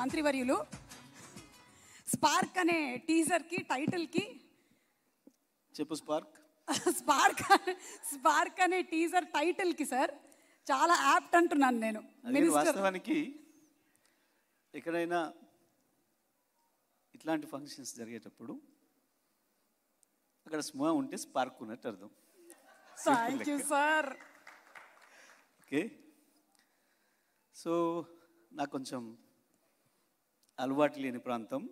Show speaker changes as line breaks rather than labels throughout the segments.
మంత్రివర్యులు స్పార్క్ అనే టీజర్ కి టైటిల్ కి చెప్పు స్పార్క్ స్పార్క్ స్పార్క్ అనే టీజర్ టైటిల్ కి సార్ చాలా యాప్ట్ అంటున్నాను నేను వాస్తవానికి ఎక్కడైనా ఇట్లాంటి ఫంక్షన్స్ జరిగేటప్పుడు అక్కడ స్మో ఉంటే స్పార్క్ ఉన్నట్టు అర్థం thank you sir okay so నాకు కొంచెం అలవాటు లేని ప్రాంతం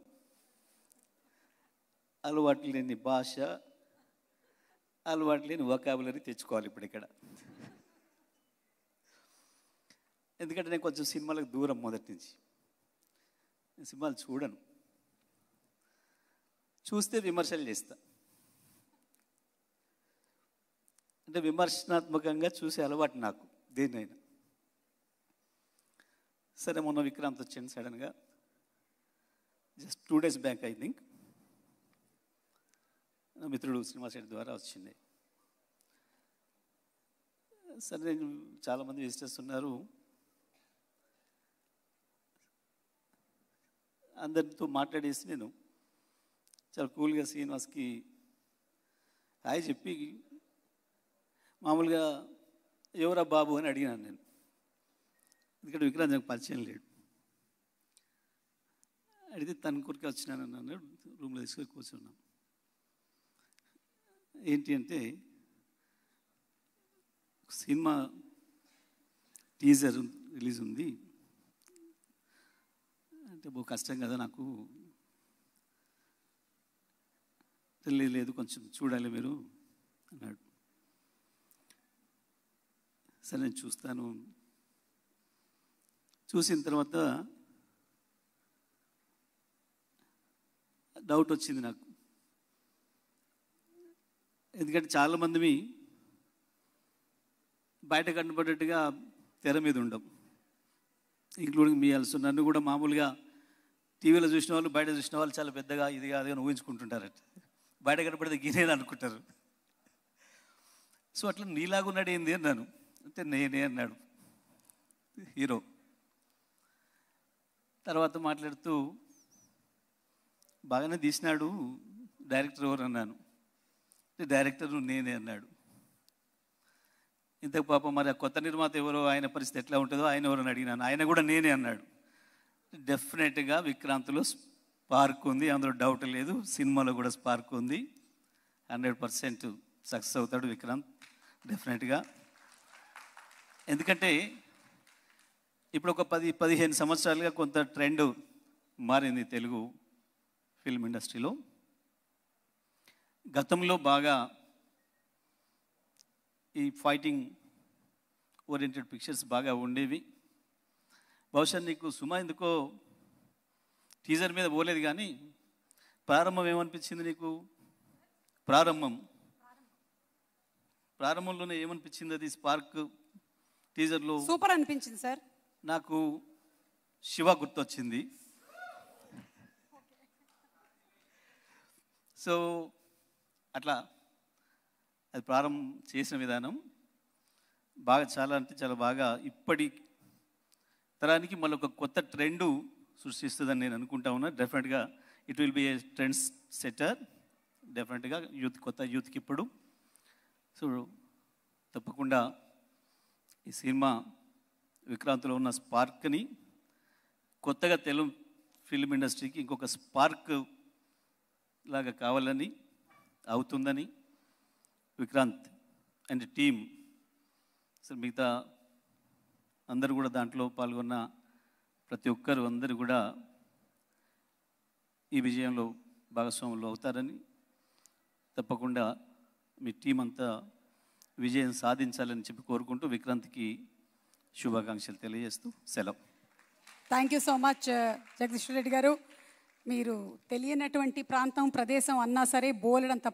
అలవాటు లేని భాష అలవాటు లేని వకాబులరీ తెచ్చుకోవాలి ఇప్పుడు ఇక్కడ ఎందుకంటే నేను కొంచెం సినిమాలకు దూరం మొదటి నుంచి సినిమాలు చూడను చూస్తే విమర్శలు చేస్తా అంటే విమర్శనాత్మకంగా చూసే అలవాటు నాకు దేన్నైనా సరే మొన్న విక్రాంత్ వచ్చాను సడన్గా just two days back I think నా మిత్రుడు శ్రీనివాస్ రెడ్డి ద్వారా వచ్చింది సరే నేను చాలామంది విజిటర్స్ ఉన్నారు అందరితో మాట్లాడేసి నేను చాలా కూల్గా శ్రీనివాస్కి హాయ్ చెప్పి మామూలుగా ఎవరా బాబు అని అడిగినాను నేను ఎందుకంటే విక్రాంత్ నాకు పరిచయం లేడు అడిగితే తన కొరికే వచ్చినాను అన్నాను రూమ్లో తీసుకొని కూర్చున్నాం ఏంటి అంటే సినిమా టీజర్ రిలీజ్ ఉంది అంటే బహు కష్టం కదా నాకు తెలియలేదు కొంచెం చూడాలి మీరు అన్నాడు సరే నేను చూస్తాను చూసిన తర్వాత డౌట్ వచ్చింది నాకు ఎందుకంటే చాలామంది బయట కనబడేట్టుగా తెర మీద ఉండం ఇంక్లూడింగ్ మీ అల్సు నన్ను కూడా మామూలుగా టీవీలో చూసిన వాళ్ళు బయట చూసిన వాళ్ళు చాలా పెద్దగా ఇది కాదు అని ఊహించుకుంటుంటారట బయట కనపడితే గీనేది అనుకుంటారు సో అట్లా నీలాగున్నాడు ఏంది అన్నాను అంటే నేనే అన్నాడు హీరో తర్వాత మాట్లాడుతూ బాగానే తీసినాడు డైరెక్టర్ ఎవరు అన్నాను డైరెక్టర్ నేనే అన్నాడు ఇంతకు పాప మరి కొత్త నిర్మాత ఎవరో ఆయన పరిస్థితి ఎట్లా ఉంటుందో ఆయన ఎవరని అడిగినాను ఆయన కూడా నేనే అన్నాడు డెఫినెట్గా విక్రాంత్లో స్పార్క్ ఉంది అందులో డౌట్ లేదు సినిమాలో కూడా స్పార్క్ ఉంది హండ్రెడ్ పర్సెంట్ సక్సెస్ అవుతాడు విక్రాంత్ డెఫినెట్గా ఎందుకంటే ఇప్పుడు ఒక పది పదిహేను సంవత్సరాలుగా కొంత ట్రెండ్ మారింది తెలుగు ఫిల్మ్ ఇండస్ట్రీలో గతంలో బాగా ఈ ఫైటింగ్ ఓరియంటెడ్ పిక్చర్స్ బాగా ఉండేవి బహుశా నీకు సుమా ఎందుకో టీజర్ మీద పోలేదు కానీ ప్రారంభం ఏమనిపించింది నీకు ప్రారంభం ప్రారంభంలోనే ఏమనిపించింది అది స్పార్క్ టీజర్లో సూపర్ అనిపించింది సార్ నాకు శివ గుర్తొచ్చింది సో అట్లా అది ప్రారంభం చేసిన విధానం బాగా చాలా అంటే చాలా బాగా ఇప్పటి తరానికి మళ్ళీ ఒక కొత్త ట్రెండు సృష్టిస్తుందని నేను అనుకుంటా ఉన్నా డెఫినెట్గా it will be a trends setter డెఫినెట్గా యూత్ కొత్త యూత్కి ఇప్పుడు సో తప్పకుండా ఈ సినిమా విక్రాంతిలో ఉన్న స్పార్క్ని కొత్తగా తెలుగు ఫిల్మ్ ఇండస్ట్రీకి ఇంకొక స్పార్క్ లాగా కావాలని అవుతుందని విక్రాంత్ అండ్ టీం అసలు మిగతా అందరూ కూడా దాంట్లో పాల్గొన్న ప్రతి ఒక్కరు అందరూ కూడా ఈ విజయంలో భాగస్వాములు అవుతారని తప్పకుండా మీ టీం అంతా విజయం సాధించాలని చెప్పి కోరుకుంటూ విక్రాంత్కి శుభాకాంక్షలు తెలియజేస్తూ సెలవు thank you so much Jagadishwar Reddy గారు మీరు తెలియనటువంటి ప్రాంతం ప్రదేశం అన్నా సరే బోలెడంత